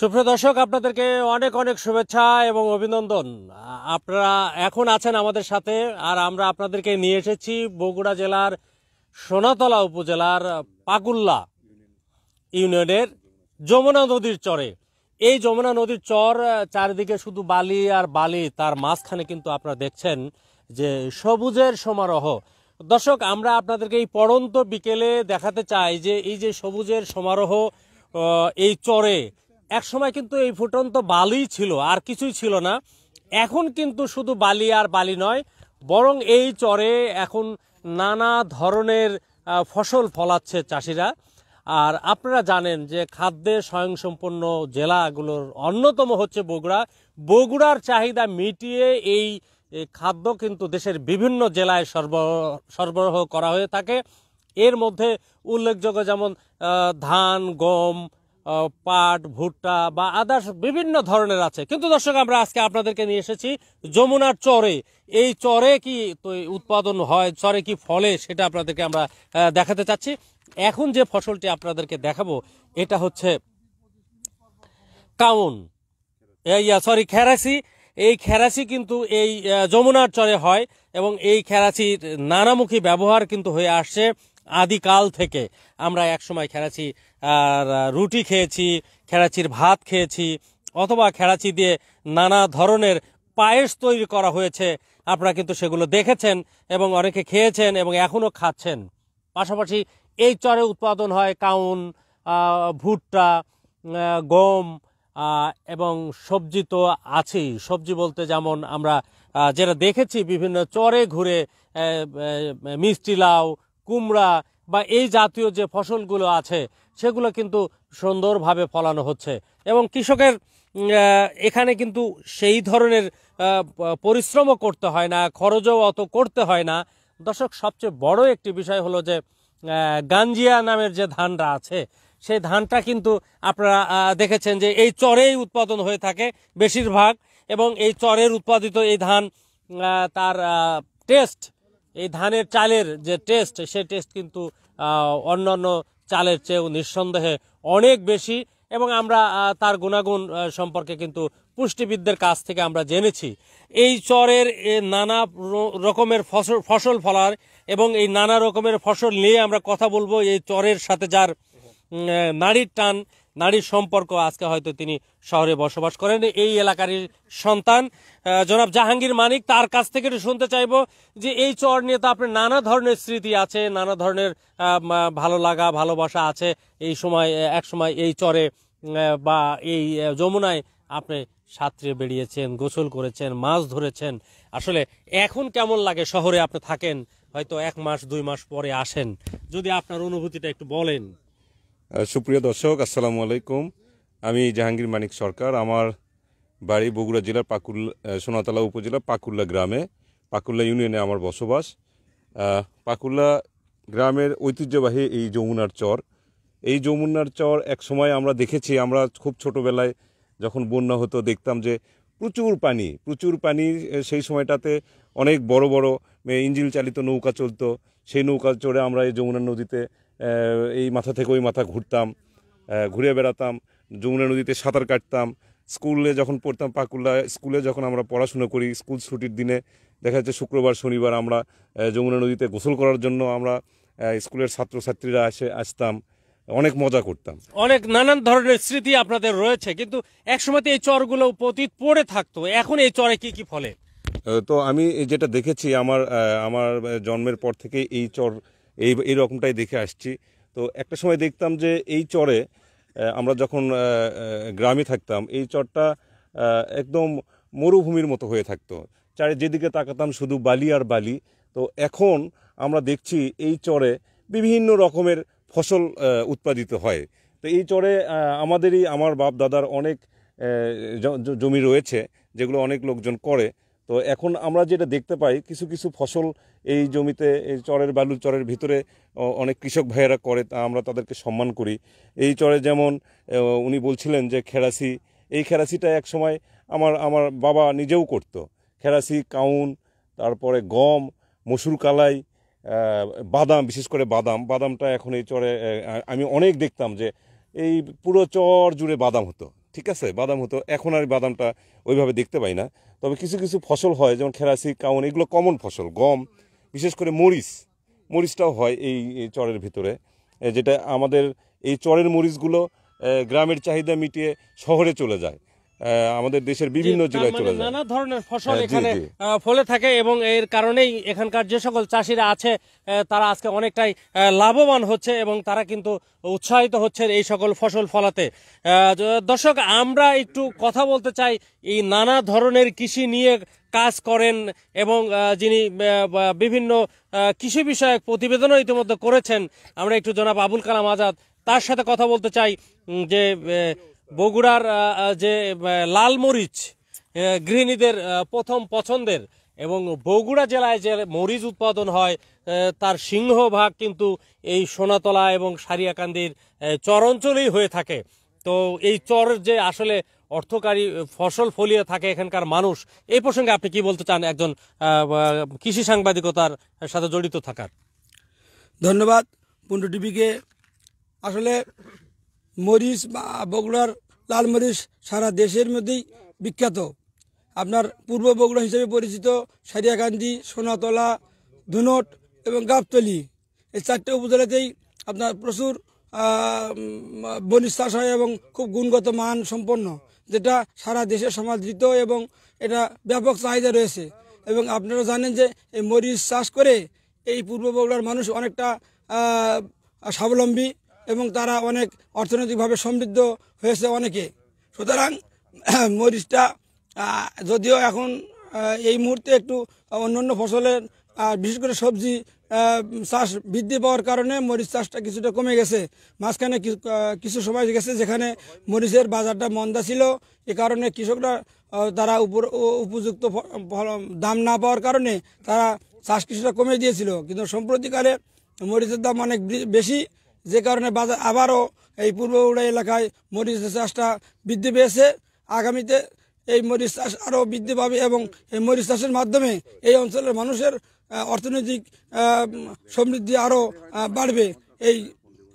সুপ্রিয় দর্শক আপনাদেরকে অনেক অনেক শুভেচ্ছা এবং অভিনন্দন আপনারা এখন আছেন আমাদের সাথে আর আমরা আপনাদেরকে নিয়ে এসেছি বগুড়া জেলার সোনাতলা উপজেলার পাকুল্লা ইউনিয়নের যমুনা নদীর চরে এই যমুনা নদীর চর চারিদিকে শুধু বালি আর বালি তার মাঝখানে কিন্তু আপনারা দেখছেন যে সবুজের সমারোহ দর্শক আমরা আপনাদেরকে এই পড়ন্ত বিকেলে দেখাতে চাই যে এই যে সবুজের সমারোহ এই চরে এক সময় কিন্তু এই ফুটন্ত বালিই ছিল আর কিছুই ছিল না এখন কিন্তু শুধু বালি আর বালি নয় বরং এই চরে এখন নানা ধরনের ফসল ফলাচ্ছে চাষিরা আর আপনারা জানেন যে খাদ্যে স্বয়ংসম্পন্ন জেলাগুলোর অন্যতম হচ্ছে বগুড়া বগুড়ার চাহিদা মিটিয়ে এই খাদ্য কিন্তু দেশের বিভিন্ন জেলায় সরবরাহ করা হয়ে থাকে এর মধ্যে উল্লেখযোগ্য যেমন ধান গম পাট ভুট্টা বা আদার্স বিভিন্ন ধরনের আছে কিন্তু দর্শক আমরা আজকে আপনাদেরকে নিয়ে এসেছি যমুনার চরে এই চরে কি উৎপাদন হয় চরে কি ফলে সেটা আপনাদেরকে আমরা দেখাতে চাচ্ছি এখন যে ফসলটি আপনাদেরকে দেখাবো এটা হচ্ছে কাউন ইয়া সরি খেরাসি এই খেরাসি কিন্তু এই যমুনার চরে হয় এবং এই খেরাসির নানামুখী ব্যবহার কিন্তু হয়ে আসছে আদিকাল থেকে আমরা একসময় খেরাচি রুটি খেয়েছি খেরাচির ভাত খেয়েছি অথবা খেরাচি দিয়ে নানা ধরনের পায়েস তৈরি করা হয়েছে আপনারা কিন্তু সেগুলো দেখেছেন এবং অনেকে খেয়েছেন এবং এখনও খাচ্ছেন পাশাপাশি এই চরে উৎপাদন হয় কাউন ভুট্টা গম এবং সবজি তো আছেই সবজি বলতে যেমন আমরা যেটা দেখেছি বিভিন্ন চরে ঘুরে মিষ্টি লাউ কুমড়া বা এই জাতীয় যে ফসলগুলো আছে সেগুলো কিন্তু সুন্দরভাবে ফলানো হচ্ছে এবং কৃষকের এখানে কিন্তু সেই ধরনের পরিশ্রমও করতে হয় না খরচও অত করতে হয় না দর্শক সবচেয়ে বড় একটি বিষয় হলো যে গাঞ্জিয়া নামের যে ধানটা আছে সেই ধানটা কিন্তু আপনারা দেখেছেন যে এই চরেই উৎপাদন হয়ে থাকে বেশিরভাগ এবং এই চরের উৎপাদিত এই ধান তার টেস্ট এই ধানের চালের যে টেস্ট সেই টেস্ট কিন্তু অন্যান্য চালের চেয়েও নিঃসন্দেহে অনেক বেশি এবং আমরা তার গুণাগুণ সম্পর্কে কিন্তু পুষ্টিবিদদের কাছ থেকে আমরা জেনেছি এই চরের নানা রকমের ফসল ফসল ফলার এবং এই নানা রকমের ফসল নিয়ে আমরা কথা বলবো এই চরের সাথে যার নারীর টান নারীর সম্পর্ক আজকে হয়তো তিনি শহরে বসবাস করেন এই এলাকারই সন্তান জনাব জাহাঙ্গীর মানিক তার কাছ থেকে একটু শুনতে চাইব যে এই চর নিয়ে তো আপনার নানা ধরনের স্মৃতি আছে নানা ধরনের ভালো লাগা ভালোবাসা আছে এই সময় এক সময় এই চরে বা এই যমুনায় আপনি সাঁতরে বেরিয়েছেন গোসল করেছেন মাছ ধরেছেন আসলে এখন কেমন লাগে শহরে আপনি থাকেন হয়তো এক মাস দুই মাস পরে আসেন যদি আপনার অনুভূতিটা একটু বলেন সুপ্রিয় দর্শক আসসালামু আলাইকুম আমি জাহাঙ্গীর মানিক সরকার আমার বাড়ি বগুড়া জেলার পাকুল সোনাতলা উপজেলা পাকুল্লা গ্রামে পাকুল্লা ইউনিয়নে আমার বসবাস পাকুল্লা গ্রামের ঐতিহ্যবাহী এই যমুনার চর এই যমুনার চর এক সময় আমরা দেখেছি আমরা খুব ছোটোবেলায় যখন বন্যা হতো দেখতাম যে প্রচুর পানি প্রচুর পানি সেই সময়টাতে অনেক বড় বড় ইঞ্জিল চালিত নৌকা চলতো সেই নৌকা চড়ে আমরা এই যমুনা নদীতে এই মাথা থেকে ওই মাথা ঘুরতাম ঘুরে বেড়াতাম যমুনা নদীতে সাঁতার কাটতাম স্কুলে যখন পড়তাম পাকুল্লা স্কুলে যখন আমরা পড়াশুনো করি স্কুল ছুটির দিনে দেখা যাচ্ছে শুক্রবার শনিবার আমরা যমুনা নদীতে গোসল করার জন্য আমরা স্কুলের ছাত্রছাত্রীরা আসে আসতাম অনেক মজা করতাম অনেক নানান ধরনের স্মৃতি আপনাদের রয়েছে কিন্তু একসময় এই চরগুলো পতীত পড়ে থাকতো এখন এই চরে কি কি ফলে তো আমি যেটা দেখেছি আমার আমার জন্মের পর থেকে এই চর এই রকমটাই দেখে আসছি তো একটা সময় দেখতাম যে এই চরে আমরা যখন গ্রামে থাকতাম এই চরটা একদম মরুভূমির মতো হয়ে থাকতো চারে যেদিকে তাকাতাম শুধু বালি আর বালি তো এখন আমরা দেখছি এই চরে বিভিন্ন রকমের ফসল উৎপাদিত হয় তো এই চরে আমাদেরই আমার বাপ দাদার অনেক জমি রয়েছে যেগুলো অনেক লোকজন করে তো এখন আমরা যেটা দেখতে পাই কিছু কিছু ফসল এই জমিতে এই চরের বালু চরের ভিতরে অনেক কৃষক ভাইয়েরা করে তা আমরা তাদেরকে সম্মান করি এই চরে যেমন উনি বলছিলেন যে খেরাসি এই খেরাসিটা এক সময় আমার আমার বাবা নিজেও করত। খেরাসি কাউন তারপরে গম মসুর কালাই বাদাম বিশেষ করে বাদাম বাদামটা এখন এই চরে আমি অনেক দেখতাম যে এই পুরো চর জুড়ে বাদাম হতো ঠিক আছে বাদাম হতো এখন আর বাদামটা ওইভাবে দেখতে পাই না তবে কিছু কিছু ফসল হয় যেমন খেরাসি কাউন এগুলো কমন ফসল গম বিশেষ করে মরিচ মরিচটাও হয় এই চরের ভিতরে যেটা আমাদের এই চরের মরিচগুলো গ্রামের চাহিদা মিটিয়ে শহরে চলে যায় আমাদের দেশের বিভিন্ন জেলায় মানে চলে যায় নানা ধরনের ফসল হ্যাঁ, এখানে ফলে থাকে এবং এর কারণেই এখানকার যে সকল চাষিরা আছে তারা আজকে অনেকটাই লাভবান হচ্ছে এবং তারা কিন্তু উৎসাহিত হচ্ছে এই সকল ফসল ফলাতে দর্শক আমরা একটু কথা বলতে চাই এই নানা ধরনের কৃষি নিয়ে কাজ করেন এবং যিনি বিভিন্ন কৃষি বিষয়ক প্রতিবেদনও ইতিমধ্যে করেছেন আমরা একটু জনাব আবুল কালাম আজাদ তার সাথে কথা বলতে চাই যে বগুড়ার যে লাল মরিচ গৃহিণীদের প্রথম পছন্দের এবং বগুড়া জেলায় যে মরিচ উৎপাদন হয় তার সিংহভাগ কিন্তু এই সোনাতলা এবং সারিয়াকান্দির চরঞ্চলেই হয়ে থাকে তো এই চর যে আসলে অর্থকারী ফসল ফলিয়ে থাকে এখানকার মানুষ এই প্রসঙ্গে আপনি কি বলতে চান একজন কৃষি সাংবাদিকতার সাথে জড়িত থাকার ধন্যবাদ পুন্ডু টিভিকে আসলে মরিচ বা বগুড়ার লাল মরিচ সারা দেশের মধ্যেই বিখ্যাত আপনার পূর্ব বগুড়া হিসেবে পরিচিত সারিয়াকান্দি সোনাতলা ধুনট এবং গাবতলি এই চারটে উপজেলাতেই আপনার প্রচুর বনিজ চাষ হয় এবং খুব গুণগত মান সম্পন্ন যেটা সারা দেশে সমাদৃত এবং এটা ব্যাপক চাহিদা রয়েছে এবং আপনারা জানেন যে এই মরিচ চাষ করে এই পূর্ব বগুড়ার মানুষ অনেকটা স্বাবলম্বী এবং তারা অনেক অর্থনৈতিকভাবে সমৃদ্ধ হয়েছে অনেকে সুতরাং মরিচটা যদিও এখন এই মুহূর্তে একটু অন্যান্য ফসলের বিশেষ করে সবজি চাষ বৃদ্ধি পাওয়ার কারণে মরিচ চাষটা কিছুটা কমে গেছে মাঝখানে কিছু সময় গেছে যেখানে মরিচের বাজারটা মন্দা ছিল এ কারণে কৃষকরা তারা উপর উপযুক্ত দাম না পাওয়ার কারণে তারা চাষ কিছুটা কমে দিয়েছিল কিন্তু সম্প্রতিকালে মরিচের দাম অনেক বেশি যে কারণে বাজার আবারও এই পূর্ব উড়া এলাকায় মরিচ চাষটা বৃদ্ধি পেয়েছে আগামীতে এই মরিচ চাষ আরও বৃদ্ধি পাবে এবং এই মরিচ চাষের মাধ্যমে এই অঞ্চলের মানুষের অর্থনৈতিক সমৃদ্ধি আরও বাড়বে এই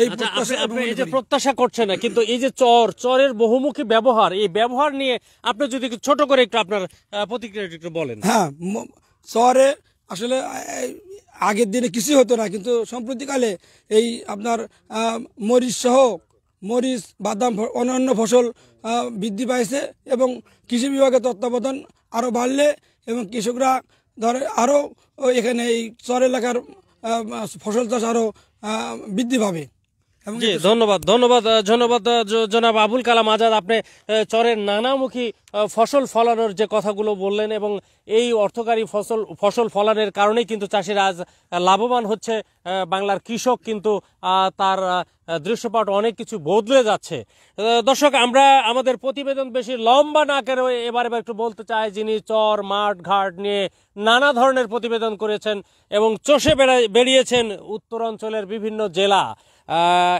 এই আচ্ছা, যে প্রত্যাশা করছে না কিন্তু এই যে চর চরের বহুমুখী ব্যবহার এই ব্যবহার নিয়ে আপনি যদি ছোট করে একটু আপনার প্রতিক্রিয়া একটু বলেন হ্যাঁ চরে আসলে আগের দিনে কিছুই হতো না কিন্তু সম্প্রতিকালে এই আপনার মরিচ সহ মরিচ বাদাম অন্যান্য ফসল বৃদ্ধি পাইছে এবং কৃষি বিভাগের তত্ত্বাবধান আরও বাড়লে এবং কৃষকরা ধরে আরও এখানে এই চর এলাকার ফসল চাষ আরও বৃদ্ধি পাবে ধন্যবাদ ধন্যবাদ ধন্যবাদ জনাব আবুল কালাম আজাদ আপনি চরের নানামুখী ফসল ফলানোর যে কথাগুলো বললেন এবং এই অর্থকারী ফসল ফসল ফলানোর কারণেই কিন্তু চাষিরা আজ লাভবান হচ্ছে বাংলার কৃষক কিন্তু তার দৃশ্যপট অনেক কিছু বদলে যাচ্ছে দর্শক আমরা আমাদের প্রতিবেদন বেশি লম্বা না করে এবার এবার একটু বলতে চাই যিনি চর মাঠ ঘাট নিয়ে নানা ধরনের প্রতিবেদন করেছেন এবং চষে বেড়িয়েছেন উত্তরাঞ্চলের বিভিন্ন জেলা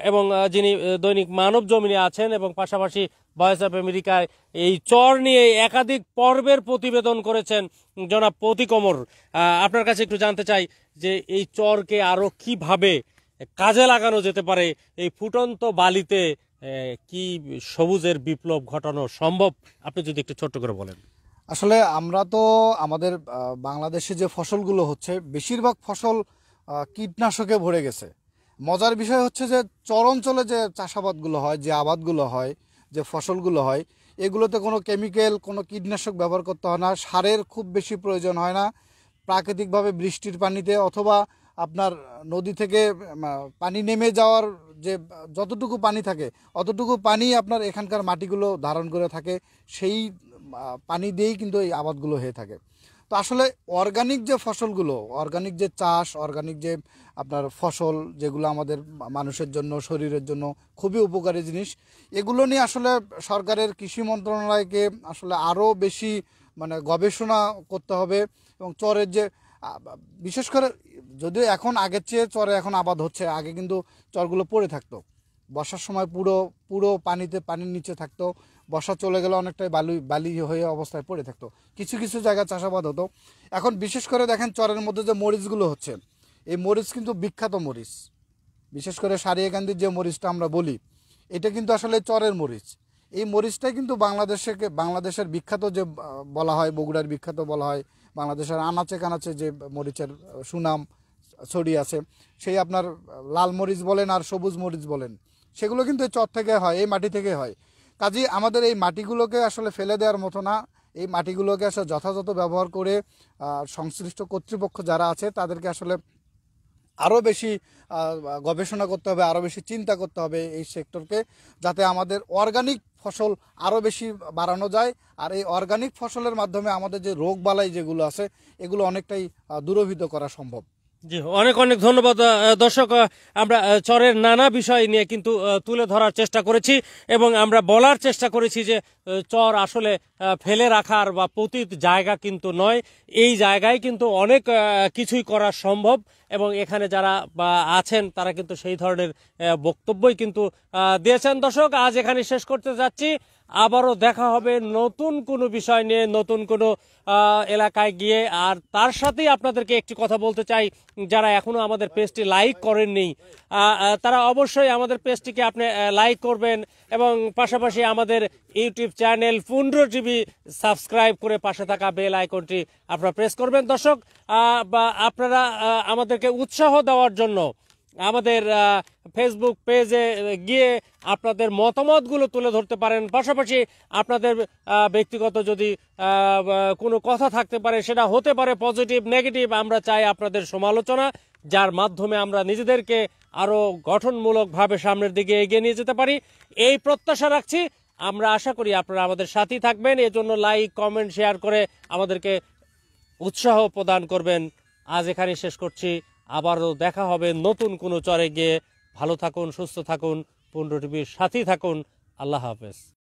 এবং যিনি দৈনিক মানব জমিনে আছেন এবং পাশাপাশি ভয়েস অফ আমেরিকায় এই চর নিয়ে একাধিক পর্বের প্রতিবেদন করেছেন জনাব প্রতিকমর আপনার কাছে একটু জানতে চাই যে এই চরকে আরও কিভাবে কাজে লাগানো যেতে পারে এই ফুটন্ত বালিতে কি সবুজের বিপ্লব ঘটানো সম্ভব আপনি যদি একটু ছোট্ট করে বলেন আসলে আমরা তো আমাদের বাংলাদেশে যে ফসলগুলো হচ্ছে বেশিরভাগ ফসল কীটনাশকে ভরে গেছে মজার বিষয় হচ্ছে যে চর অঞ্চলে যে চাষাবাদগুলো হয় যে আবাদগুলো হয় যে ফসলগুলো হয় এগুলোতে কোনো কেমিক্যাল কোনো কীটনাশক ব্যবহার করতে হয় না সারের খুব বেশি প্রয়োজন হয় না প্রাকৃতিকভাবে বৃষ্টির পানিতে অথবা আপনার নদী থেকে পানি নেমে যাওয়ার যে যতটুকু পানি থাকে অতটুকু পানি আপনার এখানকার মাটিগুলো ধারণ করে থাকে সেই পানি দিয়েই কিন্তু এই আবাদগুলো হয়ে থাকে তো আসলে অর্গানিক যে ফসলগুলো অর্গানিক যে চাষ অর্গানিক যে আপনার ফসল যেগুলো আমাদের মানুষের জন্য শরীরের জন্য খুবই উপকারী জিনিস এগুলো নিয়ে আসলে সরকারের কৃষি মন্ত্রণালয়কে আসলে আরও বেশি মানে গবেষণা করতে হবে এবং চরের যে বিশেষ করে যদিও এখন আগের চেয়ে চরে এখন আবাদ হচ্ছে আগে কিন্তু চরগুলো পড়ে থাকতো বর্ষার সময় পুরো পুরো পানিতে পানির নিচে থাকতো বর্ষা চলে গেলে অনেকটাই বালু বালি হয়ে অবস্থায় পড়ে থাকতো কিছু কিছু জায়গায় চাষাবাদ হতো এখন বিশেষ করে দেখেন চরের মধ্যে যে মরিচগুলো হচ্ছে এই মরিচ কিন্তু বিখ্যাত মরিচ বিশেষ করে সারিয়াকান্দির যে মরিচটা আমরা বলি এটা কিন্তু আসলে চরের মরিচ এই মরিচটাই কিন্তু বাংলাদেশে বাংলাদেশের বিখ্যাত যে বলা হয় বগুড়ার বিখ্যাত বলা হয় বাংলাদেশের আনাচে কানাচে যে মরিচের সুনাম ছড়িয়ে আছে সেই আপনার লাল মরিচ বলেন আর সবুজ মরিচ বলেন সেগুলো কিন্তু এই চর থেকে হয় এই মাটি থেকে হয় কাজেই আমাদের এই মাটিগুলোকে আসলে ফেলে দেওয়ার মতো না এই মাটিগুলোকে আসলে যথাযথ ব্যবহার করে সংশ্লিষ্ট কর্তৃপক্ষ যারা আছে তাদেরকে আসলে আরও বেশি গবেষণা করতে হবে আরও বেশি চিন্তা করতে হবে এই সেক্টরকে যাতে আমাদের অর্গানিক ফসল আরও বেশি বাড়ানো যায় আর এই অর্গানিক ফসলের মাধ্যমে আমাদের যে রোগবালাই যেগুলো আছে এগুলো অনেকটাই দূরভীত করা সম্ভব জি অনেক অনেক ধন্যবাদ দর্শক আমরা চরের নানা বিষয় নিয়ে কিন্তু তুলে ধরার চেষ্টা করেছি এবং আমরা বলার চেষ্টা করেছি যে চর আসলে ফেলে রাখার বা পতিত জায়গা কিন্তু নয় এই জায়গায় কিন্তু অনেক কিছুই করা সম্ভব এবং এখানে যারা আছেন তারা কিন্তু সেই ধরনের বক্তব্যই কিন্তু দিয়েছেন দর্শক আজ এখানে শেষ করতে যাচ্ছি আবারও দেখা হবে নতুন কোনো বিষয় নিয়ে নতুন কোনো এলাকায় গিয়ে আর তার সাথেই আপনাদেরকে একটি কথা বলতে চাই যারা এখনও আমাদের পেজটি লাইক করেননি তারা অবশ্যই আমাদের পেজটিকে আপনি লাইক করবেন এবং পাশাপাশি আমাদের ইউটিউব চ্যানেল পনেরো টিভি সাবস্ক্রাইব করে পাশে থাকা বেল আইকনটি আপনারা প্রেস করবেন দর্শক বা আপনারা আমাদেরকে উৎসাহ দেওয়ার জন্য আমাদের ফেসবুক পেজে গিয়ে আপনাদের মতামতগুলো তুলে ধরতে পারেন পাশাপাশি আপনাদের ব্যক্তিগত যদি কোনো কথা থাকতে পারে সেটা হতে পারে পজিটিভ নেগেটিভ আমরা চাই আপনাদের সমালোচনা যার মাধ্যমে আমরা নিজেদেরকে আরও গঠনমূলকভাবে সামনের দিকে এগিয়ে নিয়ে যেতে পারি এই প্রত্যাশা রাখছি আমরা আশা করি আপনারা আমাদের সাথেই থাকবেন এজন্য লাইক কমেন্ট শেয়ার করে আমাদেরকে উৎসাহ প্রদান করবেন আজ এখানে শেষ করছি আবারও দেখা হবে নতুন কোনো চরে গিয়ে ভালো থাকুন সুস্থ থাকুন পুন্ড টিভির সাথেই থাকুন আল্লাহ হাফেজ